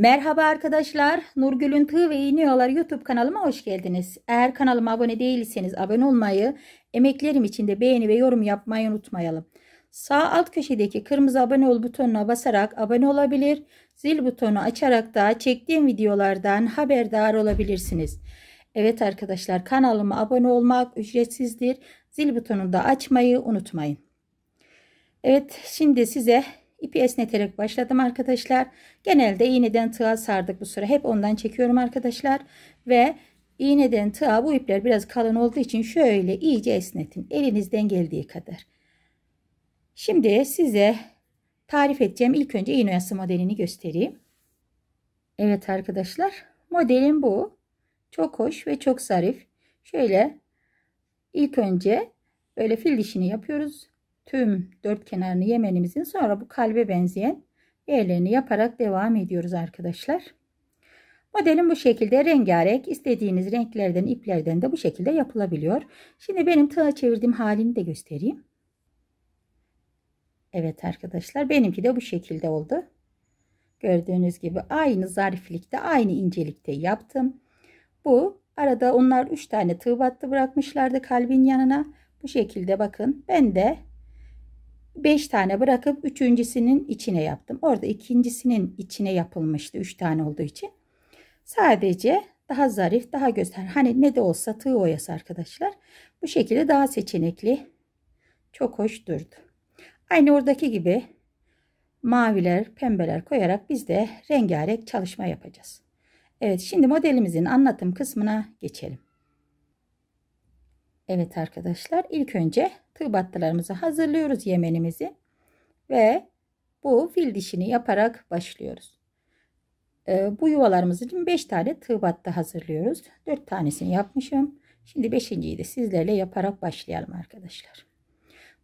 Merhaba arkadaşlar. Nurgül'ün Tığ ve İniyorlar YouTube kanalıma hoş geldiniz. Eğer kanalıma abone değilseniz abone olmayı, emeklerim için de beğeni ve yorum yapmayı unutmayalım. Sağ alt köşedeki kırmızı abone ol butonuna basarak abone olabilir, zil butonu açarak da çektiğim videolardan haberdar olabilirsiniz. Evet arkadaşlar kanalıma abone olmak ücretsizdir. Zil butonunu da açmayı unutmayın. Evet şimdi size İpi esneterek başladım arkadaşlar. Genelde iğneden tığa sardık bu sıra. Hep ondan çekiyorum arkadaşlar. Ve iğneden tığa bu ipler biraz kalın olduğu için şöyle iyice esnetin. Elinizden geldiği kadar. Şimdi size tarif edeceğim. ilk önce iğne oyası modelini göstereyim. Evet arkadaşlar. Modelim bu. Çok hoş ve çok zarif. Şöyle ilk önce böyle fil dişini yapıyoruz tüm dört kenarını yemenimizin sonra bu kalbe benzeyen yerlerini yaparak devam ediyoruz arkadaşlar. Modelim bu şekilde rengarenk istediğiniz renklerden iplerden de bu şekilde yapılabiliyor. Şimdi benim tığa çevirdiğim halini de göstereyim. Evet arkadaşlar benimki de bu şekilde oldu. Gördüğünüz gibi aynı zariflikte aynı incelikte yaptım. Bu arada onlar 3 tane tığ battı bırakmışlardı kalbin yanına. Bu şekilde bakın ben de 5 tane bırakıp üçüncüsünün içine yaptım. Orada ikincisinin içine yapılmıştı 3 tane olduğu için. Sadece daha zarif, daha göster. Hani ne de olsa tığ oyası arkadaşlar. Bu şekilde daha seçenekli. Çok hoş durdu. Aynı oradaki gibi maviler, pembeler koyarak biz de rengarenk çalışma yapacağız. Evet şimdi modelimizin anlatım kısmına geçelim. Evet arkadaşlar ilk önce tığ battılarımızı hazırlıyoruz yemenimizi ve bu fil dişini yaparak başlıyoruz. Ee, bu yuvalarımız için 5 tane tığ battı hazırlıyoruz. 4 tanesini yapmışım. Şimdi 5.yi de sizlerle yaparak başlayalım arkadaşlar.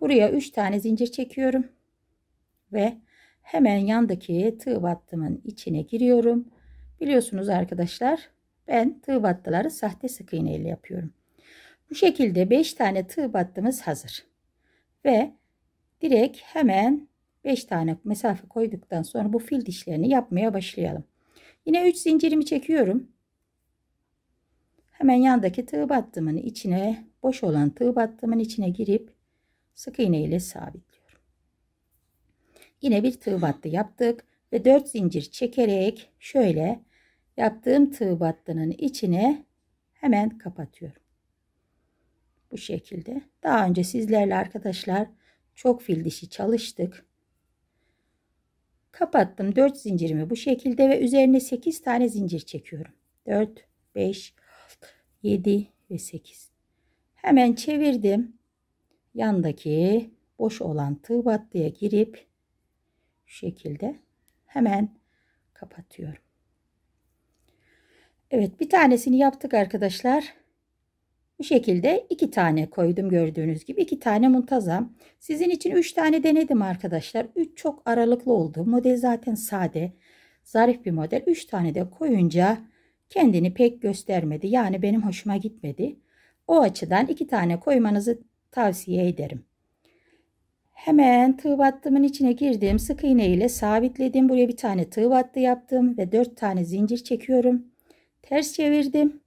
Buraya 3 tane zincir çekiyorum. Ve hemen yandaki tığ battımın içine giriyorum. Biliyorsunuz arkadaşlar ben tığ battıları sahte sık iğneyle yapıyorum. Bu şekilde 5 tane tığ battığımız hazır. Ve direkt hemen 5 tane mesafe koyduktan sonra bu fil dişlerini yapmaya başlayalım. Yine 3 zincirimi çekiyorum. Hemen yandaki tığ battımın içine boş olan tığ battımın içine girip sık iğne ile sabitliyorum. Yine bir tığ battı yaptık ve 4 zincir çekerek şöyle yaptığım tığ battının içine hemen kapatıyorum. Bu şekilde. Daha önce sizlerle arkadaşlar çok fil dişi çalıştık. Kapattım 4 zincirimi bu şekilde ve üzerine 8 tane zincir çekiyorum. 4, 5, 7 ve 8. Hemen çevirdim. Yandaki boş olan tığ battıya girip şu şekilde hemen kapatıyorum. Evet bir tanesini yaptık arkadaşlar. Bu şekilde iki tane koydum gördüğünüz gibi iki tane muntazam. Sizin için üç tane denedim arkadaşlar. Üç çok aralıklı oldu. Model zaten sade, zarif bir model. Üç tane de koyunca kendini pek göstermedi. Yani benim hoşuma gitmedi. O açıdan iki tane koymanızı tavsiye ederim. Hemen tığ battımın içine girdim. Sık iğne ile sabitledim. Buraya bir tane tığ battı yaptım ve dört tane zincir çekiyorum. Ters çevirdim.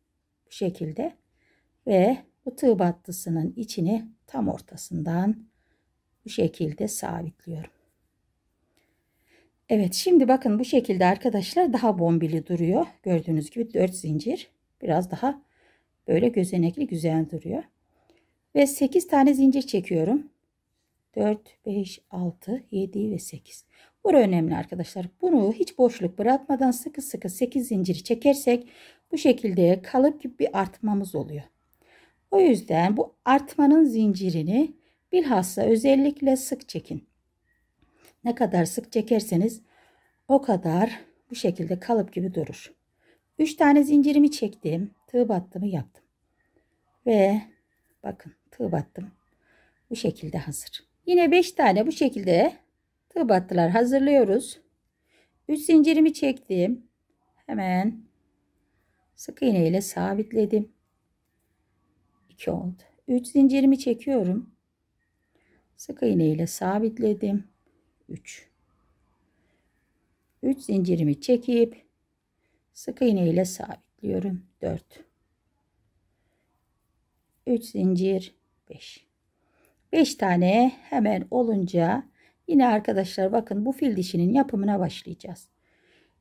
Bu şekilde ve bu tığ battısının içini tam ortasından bu şekilde sabitliyorum. Evet şimdi bakın bu şekilde arkadaşlar daha bombili duruyor. Gördüğünüz gibi 4 zincir biraz daha böyle gözenekli güzel duruyor. Ve 8 tane zincir çekiyorum. 4, 5, 6, 7 ve 8. Bu önemli arkadaşlar. Bunu hiç boşluk bırakmadan sıkı sıkı 8 zinciri çekersek bu şekilde kalıp gibi bir artmamız oluyor. O yüzden bu artmanın zincirini bilhassa özellikle sık çekin. Ne kadar sık çekerseniz o kadar bu şekilde kalıp gibi durur. 3 tane zincirimi çektim. Tığ battımı yaptım. Ve bakın tığ battım. Bu şekilde hazır. Yine 5 tane bu şekilde tığ battılar hazırlıyoruz. 3 zincirimi çektim. Hemen sık iğne ile sabitledim. 2 oldu. 3 zincirimi çekiyorum. Sık iğne ile sabitledim. 3. 3 zincirimi çekip sık iğne ile sabitliyorum. 4. 3 zincir 5. 5 tane hemen olunca yine arkadaşlar bakın bu fil dişinin yapımına başlayacağız.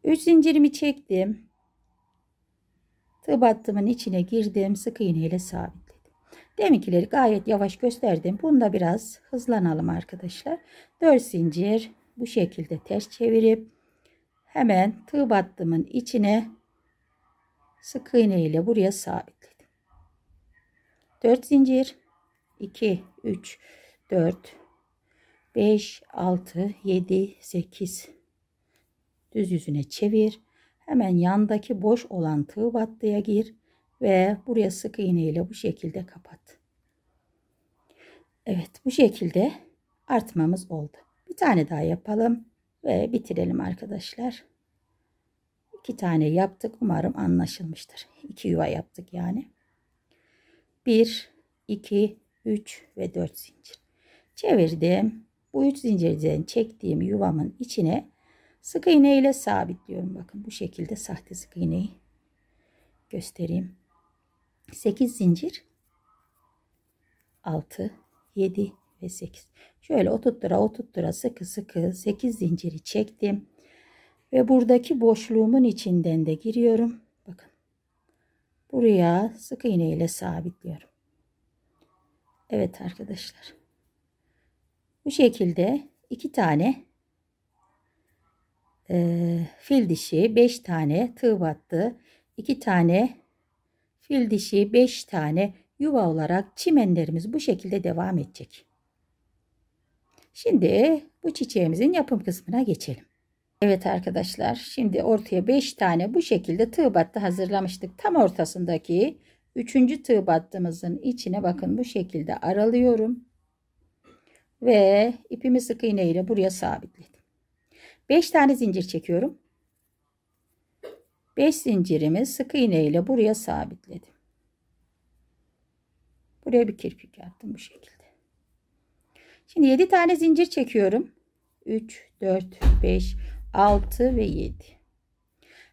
3 zincirimi çektim. tıbattımın içine girdim. Sık iğne ile sabit. Deminkileri gayet yavaş gösterdim. Bunu da biraz hızlanalım arkadaşlar. 4 zincir bu şekilde ters çevirip hemen tığ battımın içine sık iğne ile buraya sabitledim. 4 zincir 2 3 4 5 6 7 8 düz yüzüne çevir. Hemen yandaki boş olan tığ battıya gir ve buraya sık iğne ile bu şekilde kapat. Evet bu şekilde artmamız oldu. Bir tane daha yapalım ve bitirelim arkadaşlar. İki tane yaptık. Umarım anlaşılmıştır. İki yuva yaptık yani. Bir, iki, üç ve dört zincir. Çevirdim. Bu üç zincirden çektiğim yuvamın içine sık iğne ile sabitliyorum. Bakın bu şekilde sahte sık iğneyi göstereyim. 8 zincir 6 7 ve 8 şöyle oturttura oturttura sıkı sıkı 8 zinciri çektim ve buradaki boşluğumun içinden de giriyorum bakın buraya sık iğne ile sabitliyorum Evet arkadaşlar bu şekilde iki tane e, fil dişi 5 tane tığ battı 2 tane fil dişi 5 tane yuva olarak çimenlerimiz bu şekilde devam edecek. Şimdi bu çiçeğimizin yapım kısmına geçelim. Evet arkadaşlar şimdi ortaya 5 tane bu şekilde tığ battı hazırlamıştık. Tam ortasındaki 3. tığ battımızın içine bakın bu şekilde aralıyorum. Ve ipimi sık iğne ile buraya sabitledim. 5 tane zincir çekiyorum. 5 zincirimi sık iğne ile buraya sabitledim. Buraya bir kirpik yaptım bu şekilde. Şimdi 7 tane zincir çekiyorum. 3, 4, 5, 6 ve 7.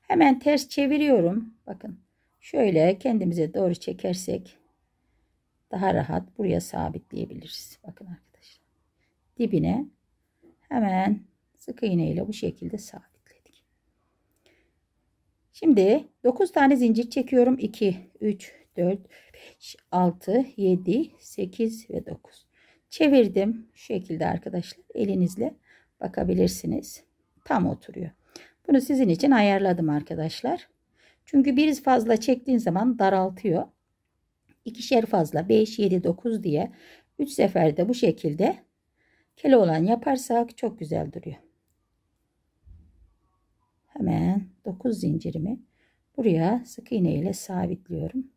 Hemen ters çeviriyorum. Bakın şöyle kendimize doğru çekersek daha rahat buraya sabitleyebiliriz. Bakın arkadaşlar. Dibine hemen sık iğne ile bu şekilde sabit. Şimdi 9 tane zincir çekiyorum. 2, 3, 4, 5, 6, 7, 8 ve 9. Çevirdim. Şu şekilde arkadaşlar elinizle bakabilirsiniz. Tam oturuyor. Bunu sizin için ayarladım arkadaşlar. Çünkü bir fazla çektiğin zaman daraltıyor. İkişer fazla 5, 7, 9 diye 3 seferde bu şekilde kele olan yaparsak çok güzel duruyor hemen 9 zincirimi buraya sık iğne ile sabitliyorum.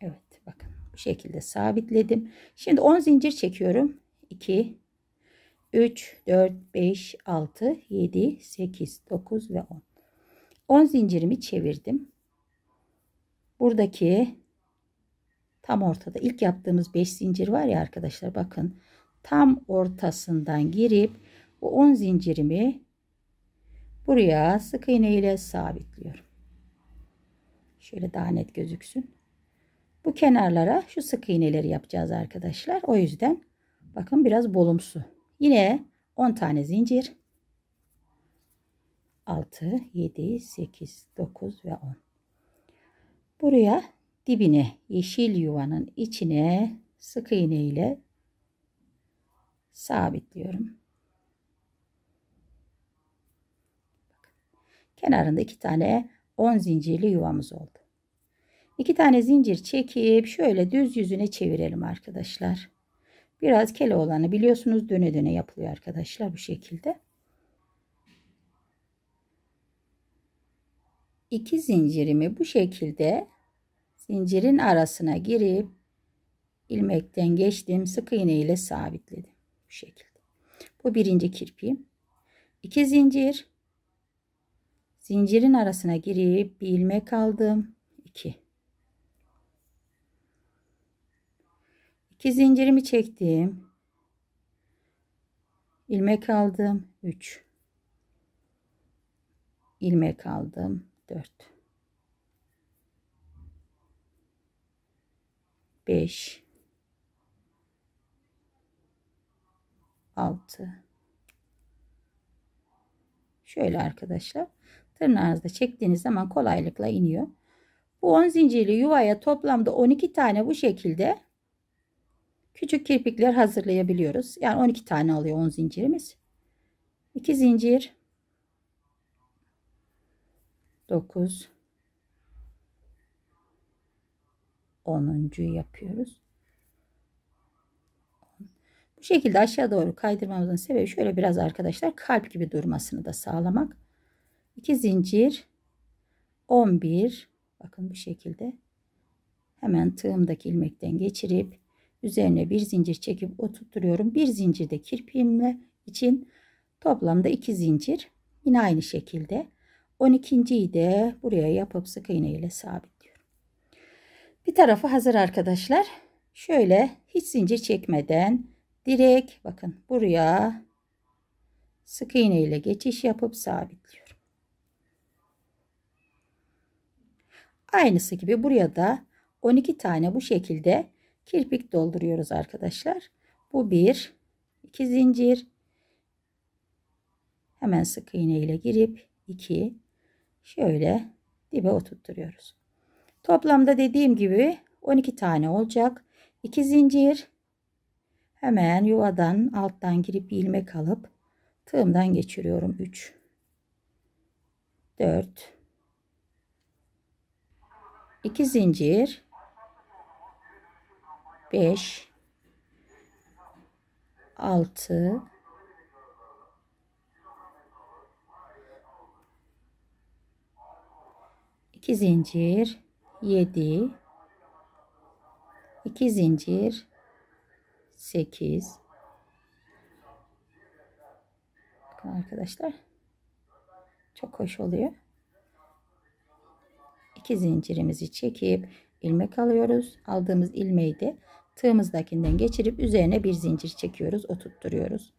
Evet bakın bu şekilde sabitledim. Şimdi 10 zincir çekiyorum. 2 3 4 5 6 7 8 9 ve 10. 10 zincirimi çevirdim. Buradaki tam ortada ilk yaptığımız 5 zincir var ya arkadaşlar bakın tam ortasından girip bu 10 zincirimi Buraya sık iğne ile sabitliyorum. Şöyle daha net gözüksün. Bu kenarlara şu sık iğneleri yapacağız arkadaşlar. O yüzden bakın biraz bolumsu. Yine 10 tane zincir. 6, 7, 8, 9 ve 10. Buraya dibine yeşil yuvanın içine sık iğne ile sabitliyorum. Kenarında iki tane 10 zincirli yuvamız oldu. İki tane zincir çekip şöyle düz yüzüne çevirelim arkadaşlar. Biraz olanı biliyorsunuz döne döne yapılıyor arkadaşlar bu şekilde. İki zincirimi bu şekilde zincirin arasına girip ilmekten geçtim. Sık iğne ile sabitledim. Bu şekilde. Bu birinci kirpiğim. İki zincir zincirin arasına girip bir ilmek aldım 2 2 zincirimi çektim ilmek aldım 3 ilmek aldım 4 5 6 şöyle arkadaşlar tırnağınızda çektiğiniz zaman kolaylıkla iniyor. Bu 10 zincirli yuvaya toplamda 12 tane bu şekilde küçük kirpikler hazırlayabiliyoruz. Yani 12 tane alıyor 10 zincirimiz. 2 zincir 9 10. yapıyoruz. Bu şekilde aşağı doğru kaydırmamızın sebebi şöyle biraz arkadaşlar kalp gibi durmasını da sağlamak. 2 zincir 11 bakın bu şekilde hemen tığımdaki ilmekten geçirip üzerine bir zincir çekip oturtuyorum bir zincirde kirpiğimle için toplamda 2 zincir yine aynı şekilde 12.yi de buraya yapıp sık iğne ile sabitliyorum bir tarafı hazır arkadaşlar şöyle hiç zincir çekmeden direkt bakın buraya sık iğne ile geçiş yapıp sabitliyorum Aynısı gibi buraya da 12 tane bu şekilde kirpik dolduruyoruz arkadaşlar. Bu bir, iki zincir. Hemen sık iğne ile girip iki şöyle dibe oturtturuyoruz. Toplamda dediğim gibi 12 tane olacak. 2 zincir hemen yuvadan alttan girip ilmek alıp tığımdan geçiriyorum. 3 4 2 zincir 5 6 2 zincir 7 2 zincir 8 Bakın arkadaşlar çok hoş oluyor iki zincirimizi çekip ilmek alıyoruz. Aldığımız ilmeği de tığımızdakinden geçirip üzerine bir zincir çekiyoruz, oturtturuyoruz.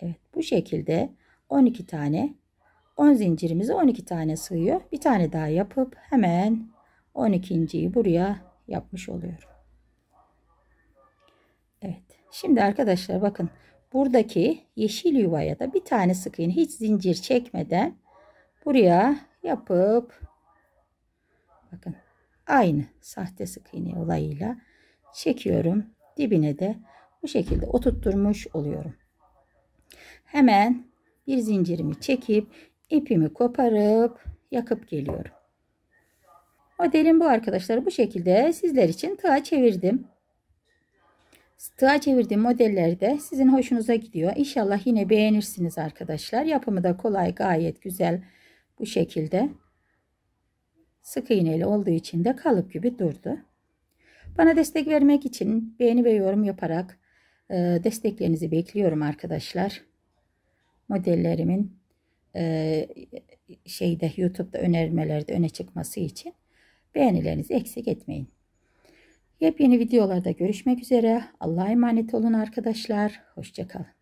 Evet, bu şekilde 12 tane 10 zincirimize 12 tane sığıyor. Bir tane daha yapıp hemen 12.yi buraya yapmış oluyorum. Evet. Şimdi arkadaşlar bakın buradaki yeşil yuvaya da bir tane sık iğne hiç zincir çekmeden buraya yapıp Bakın aynı sahte sık iğne olayıyla çekiyorum. Dibine de bu şekilde oturtturmuş oluyorum. Hemen bir zincirimi çekip ipimi koparıp yakıp geliyorum. Modelin bu arkadaşlar bu şekilde sizler için tığa çevirdim. Tığa çevirdiğim modellerde sizin hoşunuza gidiyor. İnşallah yine beğenirsiniz arkadaşlar. Yapımı da kolay gayet güzel bu şekilde. Sık iğneyle olduğu için de kalıp gibi durdu. Bana destek vermek için beğeni ve yorum yaparak e, desteklerinizi bekliyorum arkadaşlar. Modellerimin e, şeyde YouTube'da önermelerde öne çıkması için beğenilerinizi eksik etmeyin. Yepyeni videolarda görüşmek üzere. Allah'a emanet olun arkadaşlar. Hoşçakalın.